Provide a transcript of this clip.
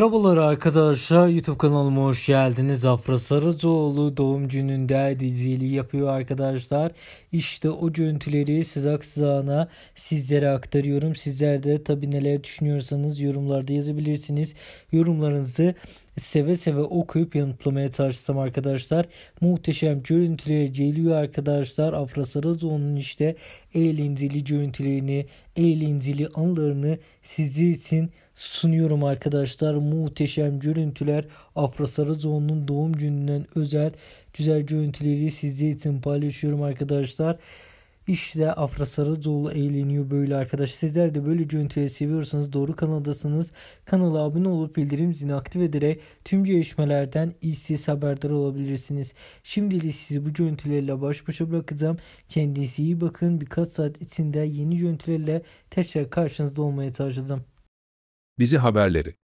Merhabalar arkadaşlar YouTube kanalıma hoş geldiniz. Afra Sarıcıoğlu doğum gününde diziliği yapıyor arkadaşlar. İşte o görüntüleri sızak sızağına sizlere aktarıyorum. Sizler de tabi neler düşünüyorsanız yorumlarda yazabilirsiniz. Yorumlarınızı seve seve okuyup yanıtlamaya çalıştım arkadaşlar. Muhteşem görüntüleri geliyor arkadaşlar. Afra Sarazoğlu'nun işte eğlenceli görüntülerini, eğlenceli anlarını sizi için sunuyorum arkadaşlar. Muhteşem görüntüler Afra Sarazoğlu'nun doğum gününden özel güzel görüntüleri sizi için paylaşıyorum arkadaşlar. İşte Afra Sarıcıoğlu eğleniyor böyle arkadaş. Sizler de böyle görüntüleri seviyorsanız doğru kanaldasınız. Kanala abone olup bildirim zilini aktif ederek tüm gelişmelerden işsiz haberdar olabilirsiniz. Şimdilik sizi bu görüntülerle baş başa bırakacağım. Kendinize iyi bakın. Birkaç saat içinde yeni görüntülerle tekrar karşınızda olmaya çalışacağım. Bizi haberleri